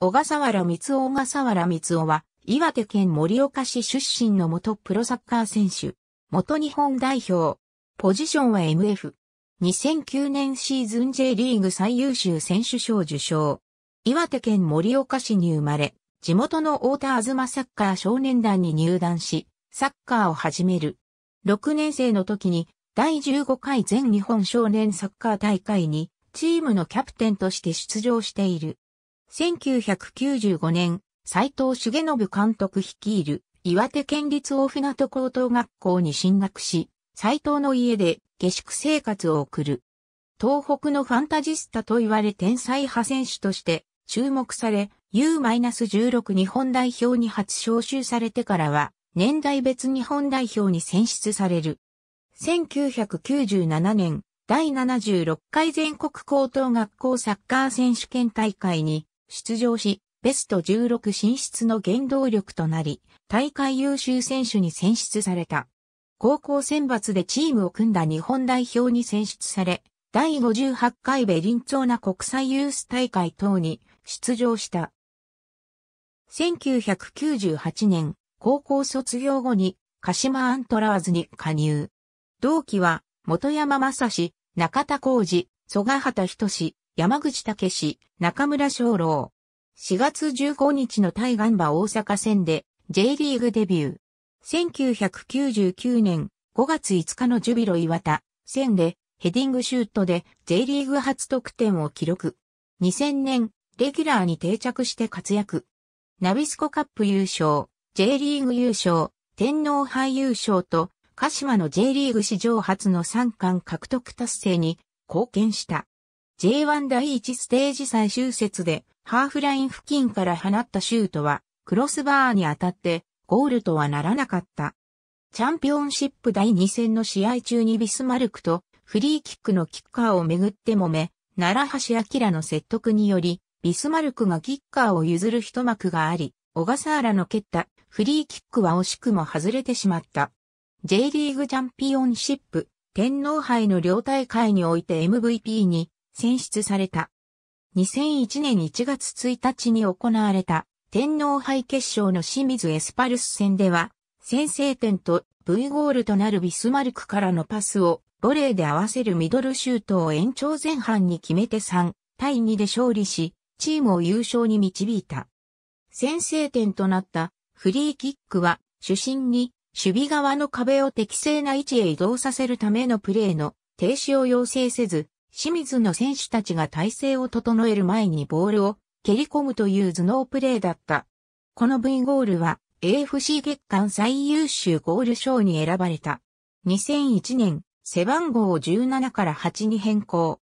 小笠原光夫小笠原光夫は、岩手県盛岡市出身の元プロサッカー選手。元日本代表。ポジションは MF。2009年シーズン J リーグ最優秀選手賞受賞。岩手県盛岡市に生まれ、地元の太田東サッカー少年団に入団し、サッカーを始める。6年生の時に、第15回全日本少年サッカー大会に、チームのキャプテンとして出場している。1995年、斎藤重信監督率いる岩手県立大船渡高等学校に進学し、斎藤の家で下宿生活を送る。東北のファンタジスタと言われ天才派選手として注目され、U-16 日本代表に初招集されてからは、年代別日本代表に選出される。1997年、第76回全国高等学校サッカー選手権大会に出場し、ベスト16進出の原動力となり、大会優秀選手に選出された。高校選抜でチームを組んだ日本代表に選出され、第58回ベリンチョーナ国際ユース大会等に出場した。1998年、高校卒業後に鹿島アントラーズに加入。同期は、元山正史、中田浩二、曽我畑仁志、山口武史、中村昌郎。4月15日の対岸場大阪戦で J リーグデビュー。1999年5月5日のジュビロ岩田戦でヘディングシュートで J リーグ初得点を記録。2000年、レギュラーに定着して活躍。ナビスコカップ優勝、J リーグ優勝、天皇杯優勝と、鹿島の J リーグ史上初の3冠獲得達成に貢献した。J1 第1ステージ最終節で、ハーフライン付近から放ったシュートは、クロスバーに当たって、ゴールとはならなかった。チャンピオンシップ第2戦の試合中にビスマルクと、フリーキックのキッカーをめぐってもめ、奈良橋明の説得により、ビスマルクがキッカーを譲る一幕があり、小笠原の蹴ったフリーキックは惜しくも外れてしまった。J リーグチャンピオンシップ天皇杯の両大会において MVP に選出された。2001年1月1日に行われた天皇杯決勝の清水エスパルス戦では、先制点と V ゴールとなるビスマルクからのパスをボレーで合わせるミドルシュートを延長前半に決めて3対2で勝利し、チームを優勝に導いた。先制点となったフリーキックは主審に守備側の壁を適正な位置へ移動させるためのプレーの停止を要請せず、清水の選手たちが体勢を整える前にボールを蹴り込むという頭脳プレーだった。この V ゴールは AFC 月間最優秀ゴール賞に選ばれた。2001年、背番号を17から8に変更。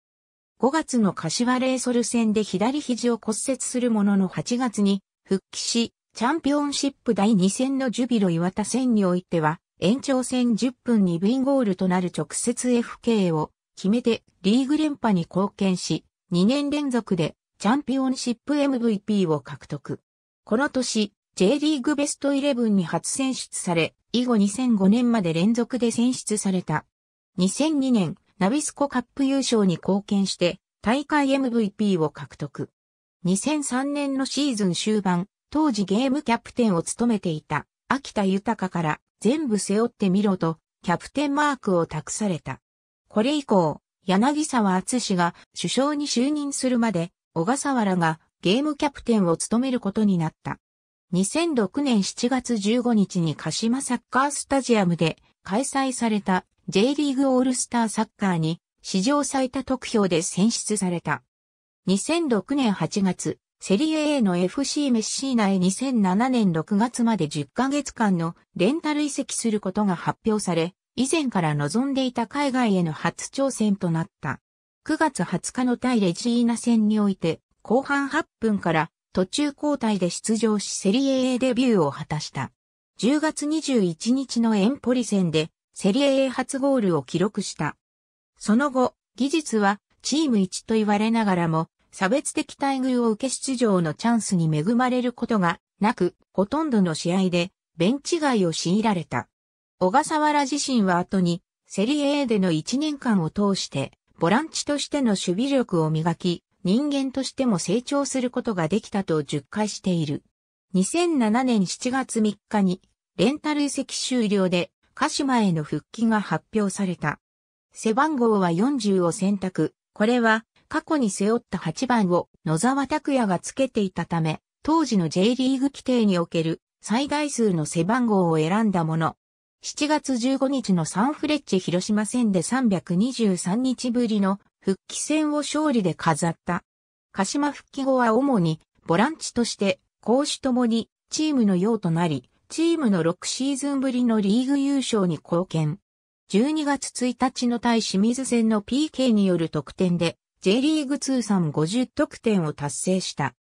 5月の柏レイソル戦で左肘を骨折するものの8月に復帰し、チャンピオンシップ第2戦のジュビロ岩田戦においては、延長戦10分に V ゴールとなる直接 FK を決めてリーグ連覇に貢献し、2年連続でチャンピオンシップ MVP を獲得。この年、J リーグベストイレブンに初選出され、以後2005年まで連続で選出された。2002年、ナビスコカップ優勝に貢献して、大会 MVP を獲得。2003年のシーズン終盤、当時ゲームキャプテンを務めていた、秋田豊から全部背負ってみろと、キャプテンマークを託された。これ以降、柳沢厚氏が首相に就任するまで、小笠原がゲームキャプテンを務めることになった。2006年7月15日に鹿島サッカースタジアムで開催された J リーグオールスターサッカーに史上最多得票で選出された。2006年8月、セリエ A の FC メッシーナへ2007年6月まで10ヶ月間のレンタル移籍することが発表され、以前から望んでいた海外への初挑戦となった。9月20日の対レジーナ戦において、後半8分から途中交代で出場しセリエ A デビューを果たした。10月21日のエンポリ戦でセリエ A 初ゴールを記録した。その後、技術はチーム1と言われながらも、差別的待遇を受け出場のチャンスに恵まれることがなく、ほとんどの試合でベンチ外を強いられた。小笠原自身は後に、セリエ A での1年間を通して、ボランチとしての守備力を磨き、人間としても成長することができたと述回している。2007年7月3日に、レンタル移籍終了で、鹿島への復帰が発表された。背番号は40を選択。これは、過去に背負った8番を野沢拓也がつけていたため、当時の J リーグ規定における最大数の背番号を選んだもの7月15日のサンフレッチェ広島戦で323日ぶりの復帰戦を勝利で飾った。鹿島復帰後は主にボランチとして攻守ともにチームの用となり、チームの6シーズンぶりのリーグ優勝に貢献。12月1日の対清水戦の PK による得点で J リーグ通算50得点を達成した。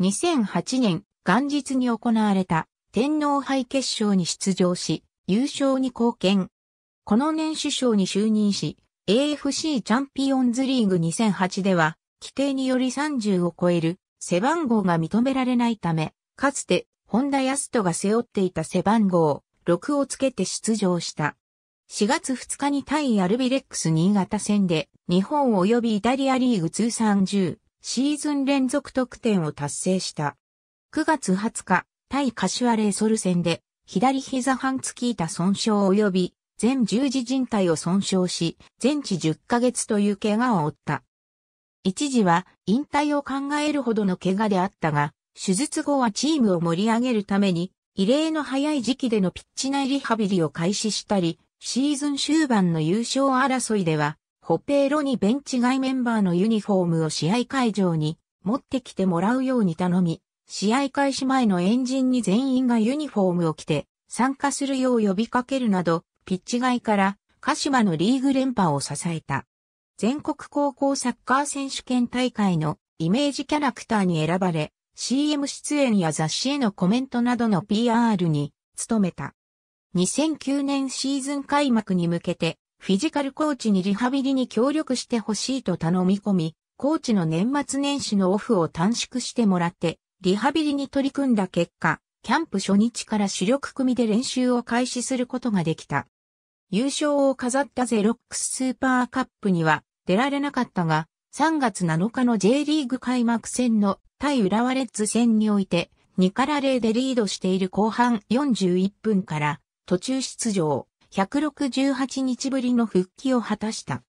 2008年元日に行われた天皇杯決勝に出場し、優勝に貢献。この年首相に就任し、AFC チャンピオンズリーグ2008では、規定により30を超える背番号が認められないため、かつて本田康人が背負っていた背番号6をつけて出場した。4月2日に対アルビレックス新潟戦で日本及びイタリアリーグ通算10シーズン連続得点を達成した。9月20日、対アレイソル戦で左膝半月板損傷及び、全十字靭帯を損傷し、全治10ヶ月という怪我を負った。一時は引退を考えるほどの怪我であったが、手術後はチームを盛り上げるために、異例の早い時期でのピッチ内リハビリを開始したり、シーズン終盤の優勝争いでは、ホペーロにベンチ外メンバーのユニフォームを試合会場に持ってきてもらうように頼み、試合開始前のエンジンに全員がユニフォームを着て参加するよう呼びかけるなど、ピッチ外から鹿島のリーグ連覇を支えた。全国高校サッカー選手権大会のイメージキャラクターに選ばれ、CM 出演や雑誌へのコメントなどの PR に努めた。2009年シーズン開幕に向けて、フィジカルコーチにリハビリに協力してほしいと頼み込み、コーチの年末年始のオフを短縮してもらって、リハビリに取り組んだ結果、キャンプ初日から主力組で練習を開始することができた。優勝を飾ったゼロックススーパーカップには出られなかったが、3月7日の J リーグ開幕戦の対浦和レッズ戦において、2から0でリードしている後半41分から途中出場168日ぶりの復帰を果たした。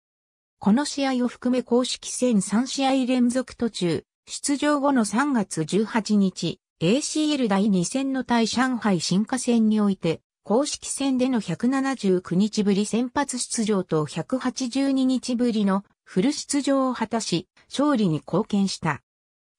この試合を含め公式戦3試合連続途中出場後の3月18日、ACL 第2戦の対上海新華戦において、公式戦での179日ぶり先発出場と182日ぶりのフル出場を果たし、勝利に貢献した。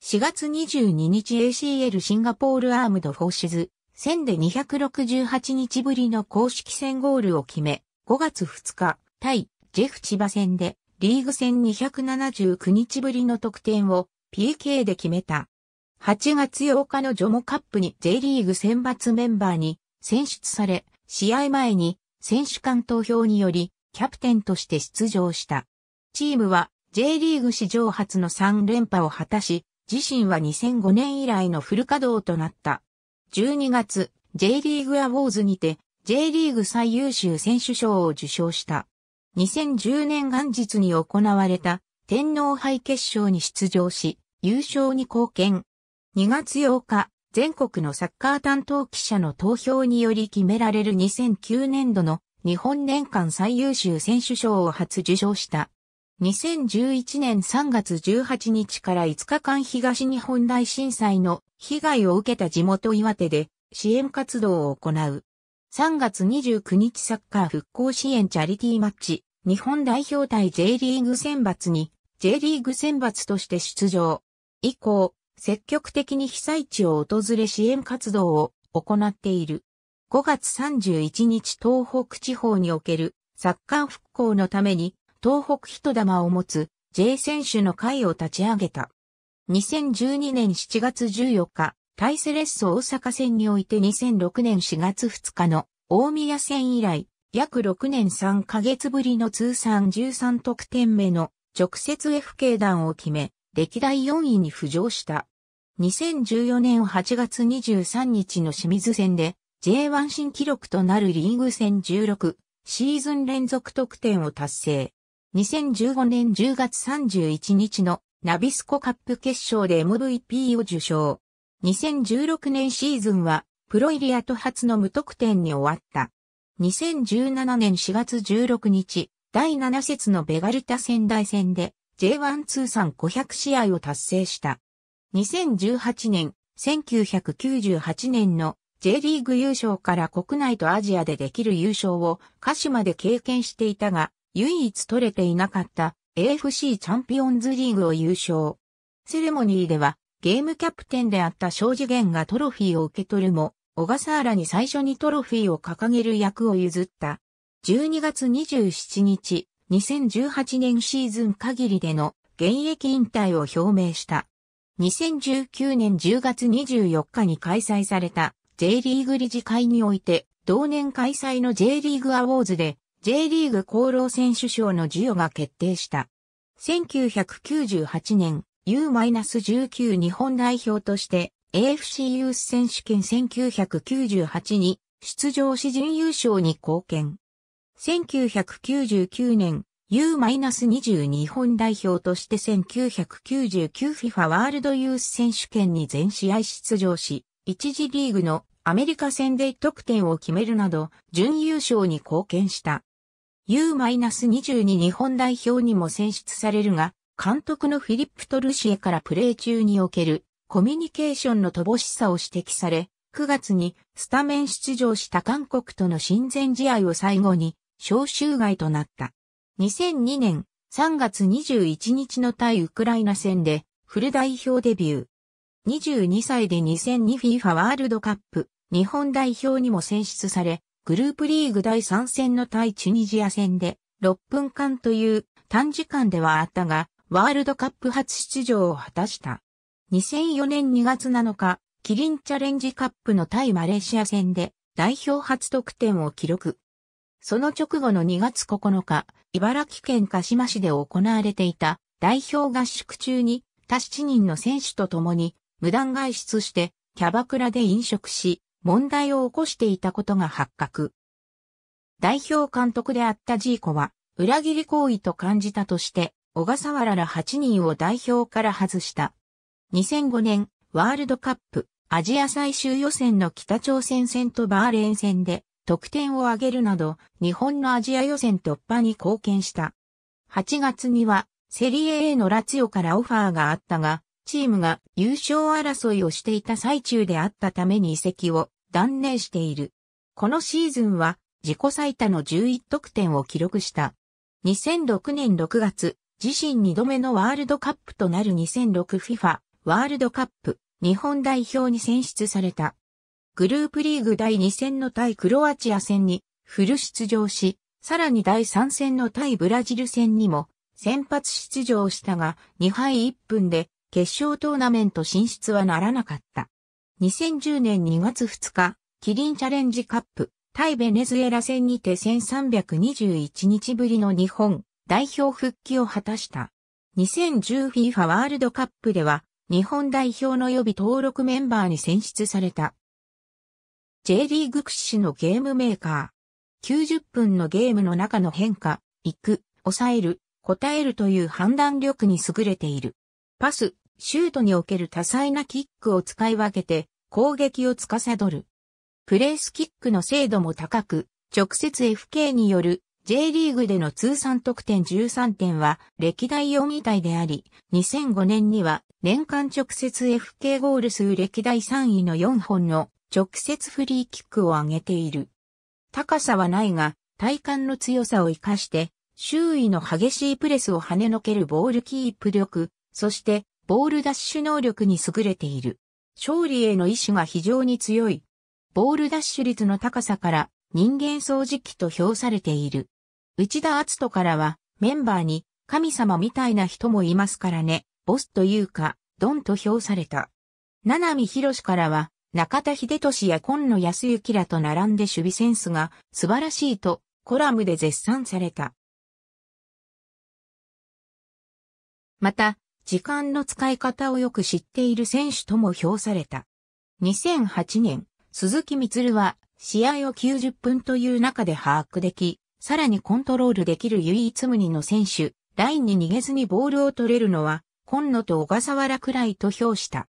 4月22日 ACL シンガポールアームドフォーシズ戦で268日ぶりの公式戦ゴールを決め、5月2日、対ジェフ千葉戦でリーグ戦279日ぶりの得点を PK で決めた。8月8日のジョモカップに J リーグ選抜メンバーに選出され、試合前に選手間投票によりキャプテンとして出場した。チームは J リーグ史上初の3連覇を果たし、自身は2005年以来のフル稼働となった。12月、J リーグアウォーズにて、J リーグ最優秀選手賞を受賞した。2010年元日に行われた天皇杯決勝に出場し、優勝に貢献。2月8日、全国のサッカー担当記者の投票により決められる2009年度の日本年間最優秀選手賞を初受賞した。2011年3月18日から5日間東日本大震災の被害を受けた地元岩手で支援活動を行う。3月29日サッカー復興支援チャリティーマッチ、日本代表対 J リーグ選抜に J リーグ選抜として出場。以降、積極的に被災地を訪れ支援活動を行っている。5月31日東北地方におけるサッカー復興のために東北人玉を持つ J 選手の会を立ち上げた。2012年7月14日、大セレッソ大阪戦において2006年4月2日の大宮戦以来、約6年3ヶ月ぶりの通算13得点目の直接 F 系団を決め、歴代4位に浮上した。2014年8月23日の清水戦で J1 新記録となるリーグ戦16シーズン連続得点を達成。2015年10月31日のナビスコカップ決勝で MVP を受賞。2016年シーズンはプロイリアと初の無得点に終わった。2017年4月16日、第7節のベガルタ仙台戦で J1 通算500試合を達成した。2018年、1998年の J リーグ優勝から国内とアジアでできる優勝を鹿島で経験していたが、唯一取れていなかった AFC チャンピオンズリーグを優勝。セレモニーではゲームキャプテンであった正次元がトロフィーを受け取るも、小笠原に最初にトロフィーを掲げる役を譲った。12月27日、2018年シーズン限りでの現役引退を表明した。2019年10月24日に開催された J リーグ理事会において、同年開催の J リーグアウォーズで J リーグ功労選手賞の授与が決定した。1998年 U-19 日本代表として AFC ユース選手権1998に出場し準優勝に貢献。1999年 U-22 日本代表として 1999FIFA ワールドユース選手権に全試合出場し、一次リーグのアメリカ戦で得点を決めるなど、準優勝に貢献した。U-22 日本代表にも選出されるが、監督のフィリップ・トルシエからプレー中におけるコミュニケーションの乏しさを指摘され、9月にスタメン出場した韓国との親善試合を最後に招集外となった。2002年3月21日の対ウクライナ戦でフル代表デビュー。22歳で 2002FIFA ワールドカップ日本代表にも選出され、グループリーグ第3戦の対チュニジア戦で6分間という短時間ではあったが、ワールドカップ初出場を果たした。2004年2月7日、キリンチャレンジカップの対マレーシア戦で代表初得点を記録。その直後の2月9日、茨城県鹿島市で行われていた代表合宿中に他7人の選手と共に無断外出してキャバクラで飲食し、問題を起こしていたことが発覚。代表監督であったジーコは、裏切り行為と感じたとして、小笠原ら8人を代表から外した。2005年、ワールドカップ、アジア最終予選の北朝鮮戦とバーレーン戦で、得点を挙げるなど、日本のアジア予選突破に貢献した。8月には、セリエ A のラツヨからオファーがあったが、チームが優勝争いをしていた最中であったために移籍を断念している。このシーズンは自己最多の11得点を記録した。2006年6月、自身2度目のワールドカップとなる 2006FIFA ワールドカップ日本代表に選出された。グループリーグ第2戦の対クロアチア戦にフル出場し、さらに第3戦の対ブラジル戦にも先発出場したが2敗1分で決勝トーナメント進出はならなかった。2010年2月2日、キリンチャレンジカップ対ベネズエラ戦にて1321日ぶりの日本代表復帰を果たした。2010FIFA ワールドカップでは日本代表の予備登録メンバーに選出された。J リーグ屈指のゲームメーカー。90分のゲームの中の変化、行く、抑える、答えるという判断力に優れている。パス、シュートにおける多彩なキックを使い分けて攻撃を司る。プレースキックの精度も高く、直接 FK による J リーグでの通算得点13点は歴代4位体であり、2005年には年間直接 FK ゴール数歴代3位の4本の直接フリーキックを上げている。高さはないが、体幹の強さを活かして、周囲の激しいプレスを跳ねのけるボールキープ力、そしてボールダッシュ能力に優れている。勝利への意志が非常に強い。ボールダッシュ率の高さから人間掃除機と評されている。内田篤人からはメンバーに神様みたいな人もいますからね、ボスというか、ドンと評された。七海博士からは中田秀俊や今野康之らと並んで守備センスが素晴らしいとコラムで絶賛された。また、時間の使い方をよく知っている選手とも評された。2008年、鈴木光は試合を90分という中で把握でき、さらにコントロールできる唯一無二の選手、ラインに逃げずにボールを取れるのは、今野と小笠原くらいと評した。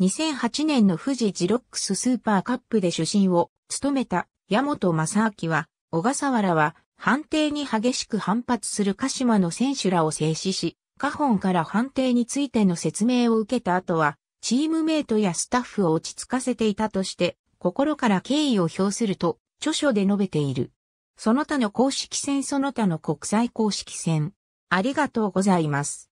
2008年の富士ジロックススーパーカップで主審を務めた矢本正明は、小笠原は判定に激しく反発する鹿島の選手らを制止し、下本から判定についての説明を受けた後は、チームメイトやスタッフを落ち着かせていたとして、心から敬意を表すると、著書で述べている。その他の公式戦その他の国際公式戦。ありがとうございます。